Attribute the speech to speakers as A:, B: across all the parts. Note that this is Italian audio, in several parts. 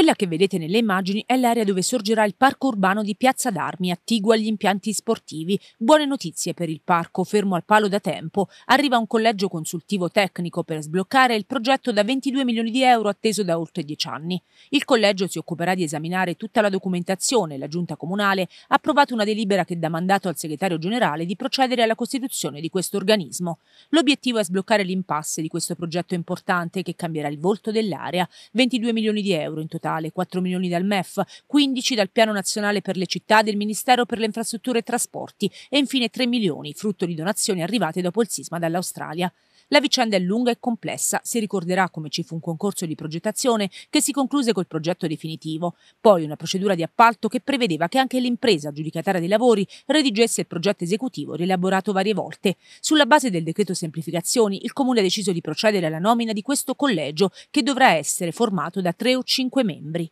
A: Quella che vedete nelle immagini è l'area dove sorgerà il parco urbano di Piazza d'Armi, attiguo agli impianti sportivi. Buone notizie per il parco, fermo al palo da tempo. Arriva un collegio consultivo tecnico per sbloccare il progetto da 22 milioni di euro atteso da oltre 10 anni. Il collegio si occuperà di esaminare tutta la documentazione. La giunta comunale ha approvato una delibera che dà mandato al segretario generale di procedere alla costituzione di questo organismo. L'obiettivo è sbloccare l'impasse di questo progetto importante che cambierà il volto dell'area. 22 milioni di euro in totale statale, 4 milioni dal MEF, 15 dal Piano Nazionale per le Città del Ministero per le Infrastrutture e Trasporti e infine 3 milioni, frutto di donazioni arrivate dopo il sisma dall'Australia. La vicenda è lunga e complessa, si ricorderà come ci fu un concorso di progettazione che si concluse col progetto definitivo, poi una procedura di appalto che prevedeva che anche l'impresa aggiudicataria dei lavori redigesse il progetto esecutivo rielaborato varie volte. Sulla base del decreto semplificazioni, il Comune ha deciso di procedere alla nomina di questo collegio che dovrà essere formato da tre o cinque membri.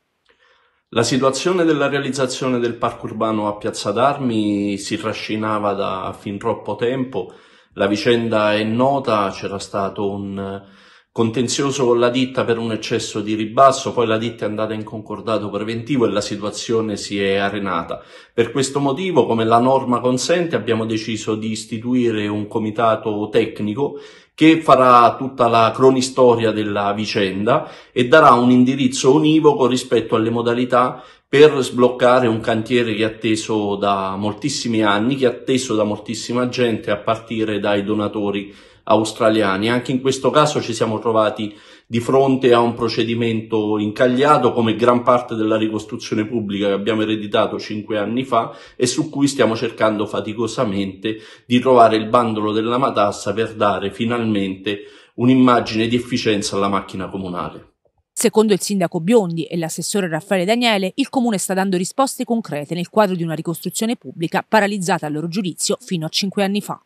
B: La situazione della realizzazione del parco urbano a Piazza d'Armi si trascinava da fin troppo tempo la vicenda è nota, c'era stato un eh, contenzioso con la ditta per un eccesso di ribasso, poi la ditta è andata in concordato preventivo e la situazione si è arenata. Per questo motivo, come la norma consente, abbiamo deciso di istituire un comitato tecnico che farà tutta la cronistoria della vicenda e darà un indirizzo univoco rispetto alle modalità per sbloccare un cantiere che è atteso da moltissimi anni, che è atteso da moltissima gente a partire dai donatori australiani. Anche in questo caso ci siamo trovati di fronte a un procedimento incagliato come gran parte della ricostruzione pubblica che abbiamo ereditato cinque anni fa e su cui stiamo cercando faticosamente di trovare il bandolo della matassa per dare finalmente un'immagine di efficienza alla macchina comunale.
A: Secondo il sindaco Biondi e l'assessore Raffaele Daniele, il comune sta dando risposte concrete nel quadro di una ricostruzione pubblica paralizzata a loro giudizio fino a cinque anni fa.